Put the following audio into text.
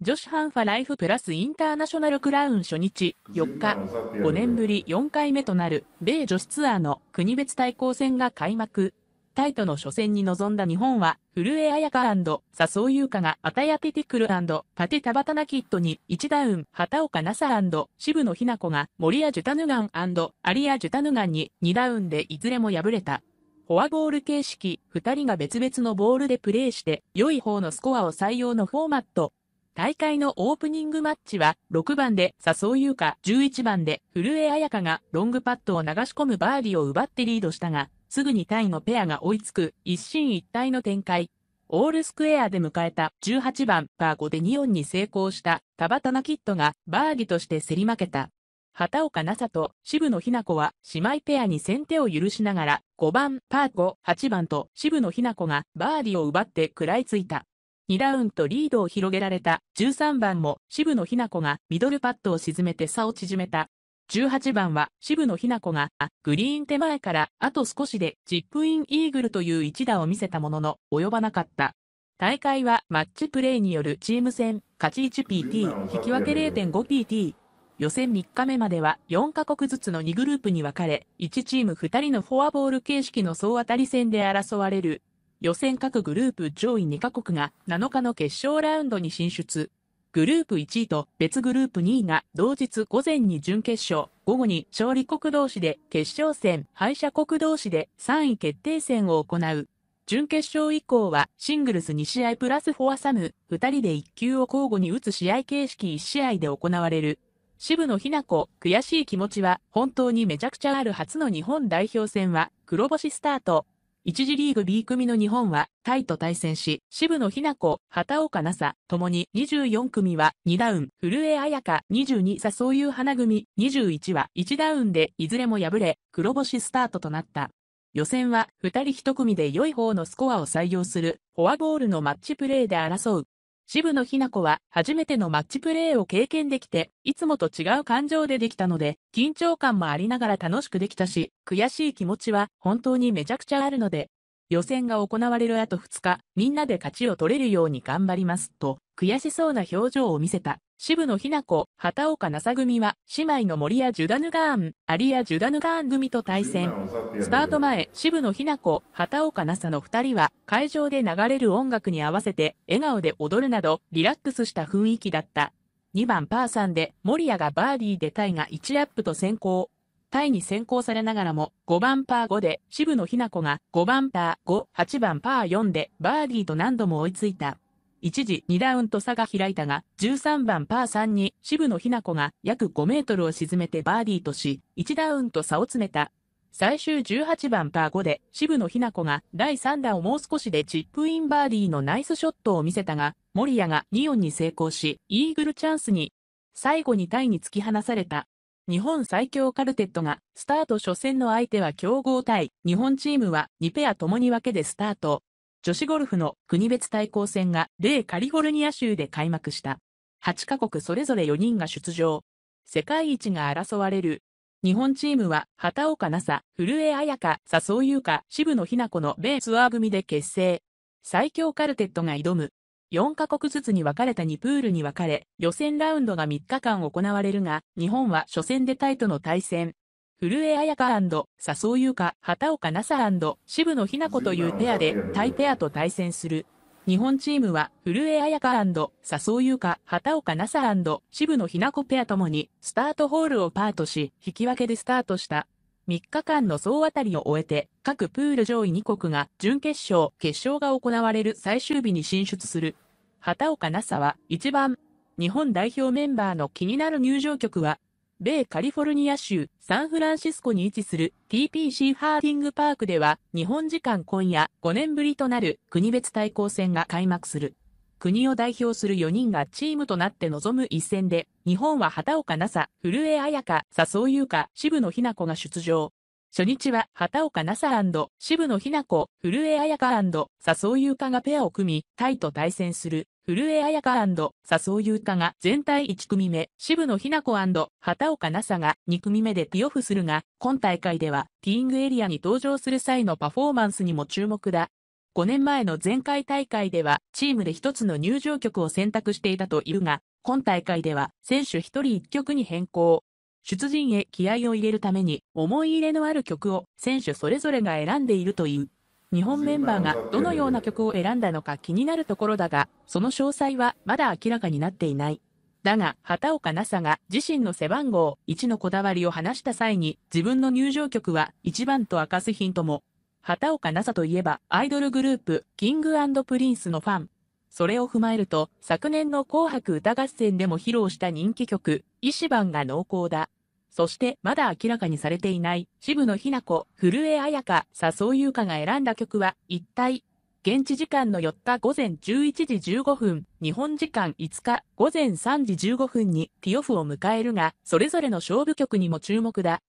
女子ハンファライフプラスインターナショナルクラウン初日、4日、5年ぶり4回目となる、米女子ツアーの国別対抗戦が開幕。タイトの初戦に臨んだ日本は、古江彩香笹生優香がアタヤテティクルパテタバタナキットに1ダウン、畑岡奈紗渋野日向子が森谷ジュタヌガンアリアジュタヌガンに2ダウンでいずれも敗れた。フォアボール形式、2人が別々のボールでプレーして、良い方のスコアを採用のフォーマット、大会のオープニングマッチは6番で笹生優香、11番で古江彩香がロングパットを流し込むバーディを奪ってリードしたが、すぐにタイのペアが追いつく一進一退の展開。オールスクエアで迎えた18番パー5で2オンに成功したタバタナキットがバーディとして競り負けた。畑岡奈紗と渋野日な子は姉妹ペアに先手を許しながら5番パー5、8番と渋野日な子がバーディを奪って食らいついた。2ラウンドリードを広げられた13番も渋野日向子がミドルパットを沈めて差を縮めた。18番は渋野日向子がグリーン手前からあと少しでチップインイーグルという一打を見せたものの及ばなかった。大会はマッチプレーによるチーム戦、勝ち 1PT、引き分け 0.5PT。予選3日目までは4カ国ずつの2グループに分かれ、1チーム2人のフォアボール形式の総当たり戦で争われる予選各グループ上位2カ国が7日の決勝ラウンドに進出。グループ1位と別グループ2位が同日午前に準決勝、午後に勝利国同士で決勝戦、敗者国同士で3位決定戦を行う。準決勝以降はシングルス2試合プラスフォアサム、2人で1球を交互に打つ試合形式1試合で行われる。渋野日向子、悔しい気持ちは本当にめちゃくちゃある初の日本代表戦は黒星スタート。一次リーグ B 組の日本は、タイと対戦し、渋野日向子、畑岡奈紗、ともに24組は2ダウン、古江彩香22笹そういう花組21は1ダウンでいずれも敗れ、黒星スタートとなった。予選は2人1組で良い方のスコアを採用するフォアボールのマッチプレーで争う渋野日向子は初めてのマッチプレーを経験できて、いつもと違う感情でできたので、緊張感もありながら楽しくできたし、悔しい気持ちは本当にめちゃくちゃあるので、予選が行われるあと2日、みんなで勝ちを取れるように頑張ります、と、悔しそうな表情を見せた。渋野日向子、畑岡奈紗組は、姉妹の森谷ジュダヌガーン、アリア・ジュダヌガーン組と対戦。スタート前、渋野日向子、畑岡奈紗の2人は、会場で流れる音楽に合わせて、笑顔で踊るなど、リラックスした雰囲気だった。2番パー3で、森谷がバーディーでタイが1アップと先行。タイに先行されながらも、5番パー5で渋野日向子が5番パー5、8番パー4でバーディーと何度も追いついた。一時2ダウンと差が開いたが、13番パー3に渋野日向子が約5メートルを沈めてバーディーとし、1ダウンと差を詰めた。最終18番パー5で渋野日向子が第3打をもう少しでチップインバーディーのナイスショットを見せたが、森谷が2音に成功し、イーグルチャンスに、最後にタイに突き放された。日本最強カルテットが、スタート初戦の相手は強豪対、日本チームは2ペア共に分けでスタート。女子ゴルフの国別対抗戦が、例カリフォルニア州で開幕した。8カ国それぞれ4人が出場。世界一が争われる。日本チームは、畑岡奈紗、古江彩香、佐藤優香、渋野日向子の米ツアー組で結成。最強カルテットが挑む。4カ国ずつに分かれた2プールに分かれ、予選ラウンドが3日間行われるが、日本は初戦でタイとの対戦。古江彩香笹生優香、畑岡奈紗渋野日向子というペアで、タイペアと対戦する。日本チームは、古江彩香笹生優香、畑岡奈紗渋野日向子ペアともに、スタートホールをパートし、引き分けでスタートした。3日間の総当たりを終えて、各プール上位2国が準決勝、決勝が行われる最終日に進出する。畑岡奈紗は1番、日本代表メンバーの気になる入場曲は、米カリフォルニア州サンフランシスコに位置する TPC ハーディングパークでは日本時間今夜5年ぶりとなる国別対抗戦が開幕する。国を代表する4人がチームとなって臨む一戦で、日本は畑岡奈紗、古江彩香、笹生優香、渋野日向子が出場。初日は畑岡奈紗渋野日向子、古江彩香笹生優香がペアを組み、タイと対戦する。古江彩香笹生優香が全体1組目、渋野日向子畑岡奈紗が2組目でティオフするが、今大会ではティーイングエリアに登場する際のパフォーマンスにも注目だ。5年前の前回大会ではチームで一つの入場曲を選択していたというが、今大会では選手一人一曲に変更。出陣へ気合を入れるために思い入れのある曲を選手それぞれが選んでいるという。日本メンバーがどのような曲を選んだのか気になるところだが、その詳細はまだ明らかになっていない。だが、畑岡奈紗が自身の背番号1のこだわりを話した際に、自分の入場曲は1番と明かすヒントも畑岡奈紗といえば、アイドルグループ、キングプリンスのファン。それを踏まえると、昨年の紅白歌合戦でも披露した人気曲、石番が濃厚だ。そして、まだ明らかにされていない、渋野日向子、古江彩香、笹生優香が選んだ曲は、一体、現地時間の4日午前11時15分、日本時間5日午前3時15分にティオフを迎えるが、それぞれの勝負曲にも注目だ。